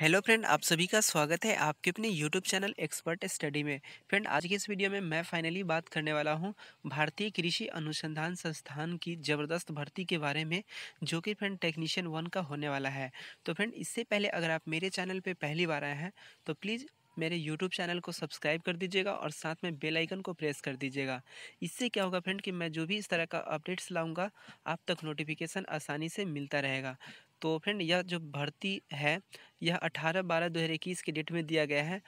hello friend आप सभी का स्वागत है आपके अपने यूट्यूब चैनल एक्सपर्ट स्टडी में फ्रेंड आज के इस वीडियो में मैं फाइनली बात करने वाला हूं भारतीय कृषि अनुसंधान संस्थान की ज़बरदस्त भर्ती के बारे में जो कि फ्रेंड टेक्नीशियन वन का होने वाला है तो फ्रेंड इससे पहले अगर आप मेरे चैनल पे पहली बार आए हैं तो प्लीज़ मेरे यूट्यूब चैनल को सब्सक्राइब कर दीजिएगा और साथ में बेल आइकन को प्रेस कर दीजिएगा इससे क्या होगा फ्रेंड कि मैं जो भी इस तरह का अपडेट्स लाऊंगा आप तक नोटिफिकेशन आसानी से मिलता रहेगा तो फ्रेंड यह जो भर्ती है यह 18 बारह इक्कीस के डेट में दिया गया है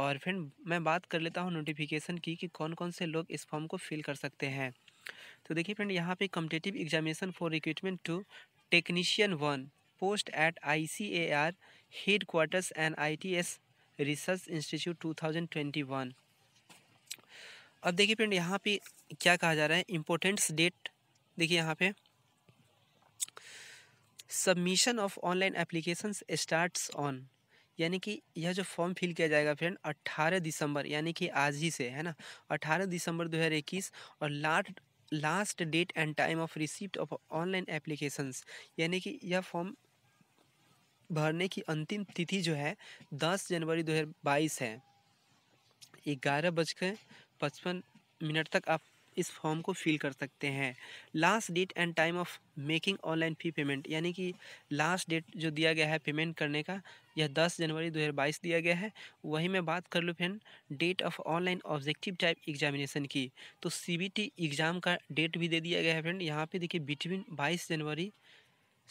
और फ्रेंड मैं बात कर लेता हूँ नोटिफिकेशन की कि कौन कौन से लोग इस फॉर्म को फिल कर सकते हैं तो देखिए फ्रेंड यहाँ पे competitive examination for recruitment to technician one post at I C A R headquarters and I T S research institute two thousand twenty one अब देखिए फ्रेंड यहाँ पे क्या कहा जा रहा है इम्पोर्टेंट्स डेट देखिए यहाँ पे submission of online application starts on यानी कि यह जो फॉर्म फिल किया जाएगा फ्रेंड 18 दिसंबर यानी कि आज ही से है ना 18 दिसंबर 2021 और last last date and time of receipt of online applications यानी कि यह फॉर्म भरने की अंतिम तिथि जो है 10 जनवरी 2022 है ग्यारह बजकर पचपन मिनट तक आप इस फॉर्म को फिल कर सकते हैं last date and time of making online fee payment यानी कि लास्ट डेट जो दिया गया है पेमेंट करने का यह 10 जनवरी 2022 दिया गया है वही मैं बात कर लूँ friend date of online objective type examination की तो सीबीटी एग्ज़ाम का डेट भी दे दिया गया है फ्रेंड यहाँ पे देखिए बिटवीन 22 जनवरी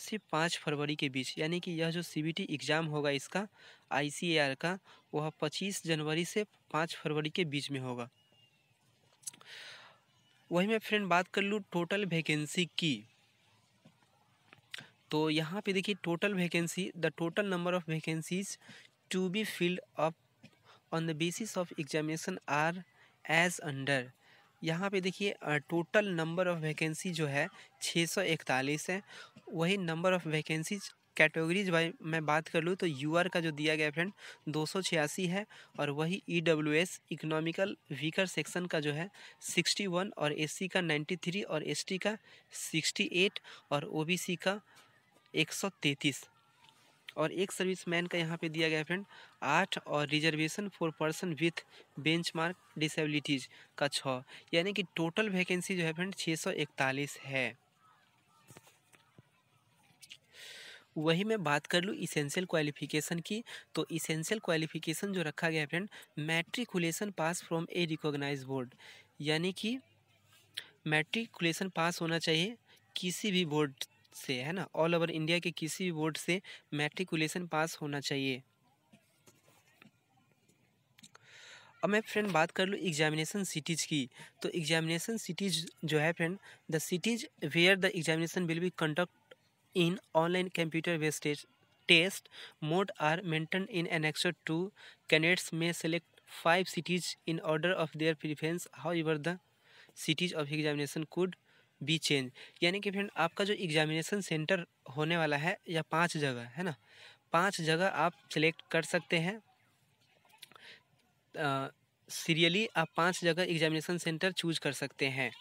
से पाँच फरवरी के बीच यानी कि यह जो सीबीटी एग्ज़ाम होगा इसका आईसीएआर का वह पच्चीस जनवरी से पाँच फरवरी के बीच में होगा वही मैं फ्रेंड बात कर लूँ टोटल वैकेंसी की तो यहाँ पे देखिए total vacancy the total number of vacancies to be filled up on the basis of examination are as under यहाँ पे देखिए टोटल नंबर ऑफ़ वैकेंसी जो है 641 है वही नंबर ऑफ़ वैकेंसीज कैटेगरीज भाई मैं बात कर लूँ तो यू का जो दिया गया फ्रेंड दो है और वही E W S economical weaker section का जो है 61 और एस का 93 और एस का 68 और ओ का 133 और एक सर्विसमैन का यहाँ पे दिया गया फ्रेंड आठ और reservation for person with benchmark disabilities का छः यानी कि टोटल वैकेंसी जो है फ्रेंड छः है वही मैं बात कर लूँ इसेंशियल क्वालिफिकेशन की तो इसेंशियल क्वालिफिकेशन जो रखा गया है friend matriculation pass from a recognize board यानी कि मैट्रिकुलेशन पास होना चाहिए किसी भी बोर्ड से है ना ऑल ओवर इंडिया के किसी भी बोर्ड से मैट्रिकुलेशन पास होना चाहिए अब मैं फ्रेंड बात कर लूँ एग्जामिनेशन सिटीज़ की तो एग्जामिनेशन सिटीज़ जो है friend the cities where the examination will be conduct in online computer based test mode are maintained in annexure 2 candidates may select five cities in order of their preference however the cities of examination could be changed यानी कि friend आपका जो examination centre होने वाला है या पांच जगह है ना पांच जगह आप सिलेक्ट कर सकते हैं सीरियली आप पांच जगह एग्जामिनेशन सेंटर चूज कर सकते हैं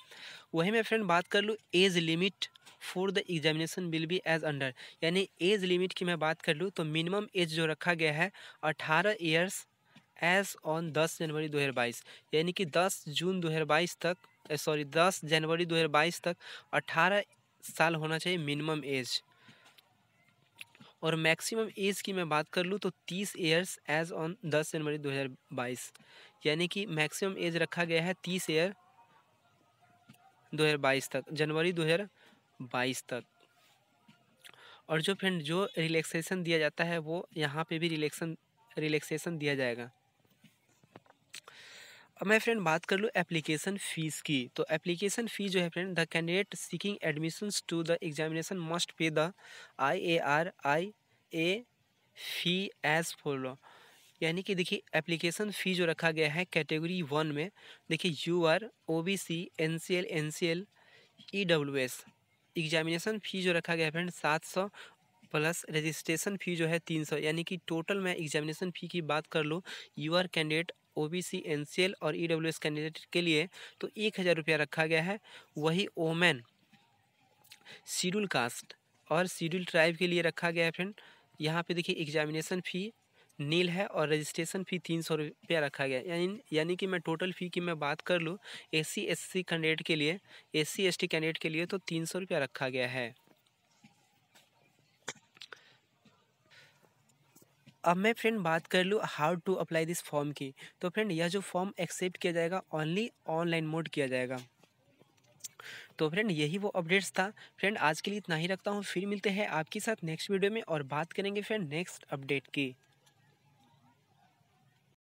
वहीं मैं फ्रेंड बात कर लूँ age limit for the examination will be as under यानी एज लिमिट की मैं बात कर लूँ तो मिनिमम एज जो रखा गया है अठारह ईयर्स एज ऑन दस जनवरी बाईस यानी कि दस जून बाईस तक सॉरी दस जनवरी बाईस तक अठारह साल होना चाहिए मिनिमम एज और मैक्सिमम एज की मैं बात कर लूँ तो तीस ईयर्स एज ऑन दस जनवरी बाईस यानी कि मैक्सिमम एज रखा गया है तीस ईयर 2022 तक जनवरी हजार बाईस तक और जो फ्रेंड जो रिलैक्सेशन दिया जाता है वो यहाँ पे भी रिलैक्सन रिलैक्सेशन दिया जाएगा अब मैं फ्रेंड बात कर लूँ एप्लीकेशन फ़ीस की तो एप्लीकेशन फ़ी जो है friend the candidate seeking admissions to the examination must pay the I A R I A fee as follow यानी कि देखिए एप्लीकेशन फ़ी जो रखा गया है कैटेगरी वन में देखिए U R O B C N C L N C L E W S examination fee जो रखा गया है फ्रेंड सात सौ प्लस रजिस्ट्रेशन फ़ी जो है तीन सौ यानी कि टोटल मैं एग्जामिनेशन फ़ी की बात कर लूँ R candidate O B C N C L और ई डब्ल्यू एस कैंडिडेट के लिए तो एक हज़ार रुपया रखा गया है वही ओमेन शेड्यूल कास्ट और शेड्यूल ट्राइब के लिए रखा गया है फ्रेंड यहाँ पे देखिए एग्जामिनेशन फ़ी नील है और रजिस्ट्रेशन फ़ी तीन सौ रुपया रखा गया यानी यानी कि मैं टोटल फ़ी की मैं बात कर लूँ ए सी एस सी कैंडिडेट के लिए A C S T candidate के लिए तो तीन सौ रुपया रखा गया है अब मैं फ्रेंड बात कर लूँ how to apply this form की तो फ्रेंड यह जो फॉर्म एक्सेप्ट किया जाएगा ओनली ऑनलाइन मोड किया जाएगा तो फ्रेंड यही वो अपडेट्स था फ्रेंड आज के लिए इतना ही रखता हूँ फिर मिलते हैं आपके साथ नेक्स्ट वीडियो में और बात करेंगे फ्रेंड नेक्स्ट अपडेट की